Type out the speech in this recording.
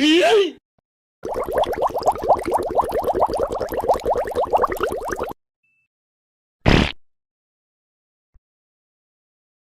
E aí?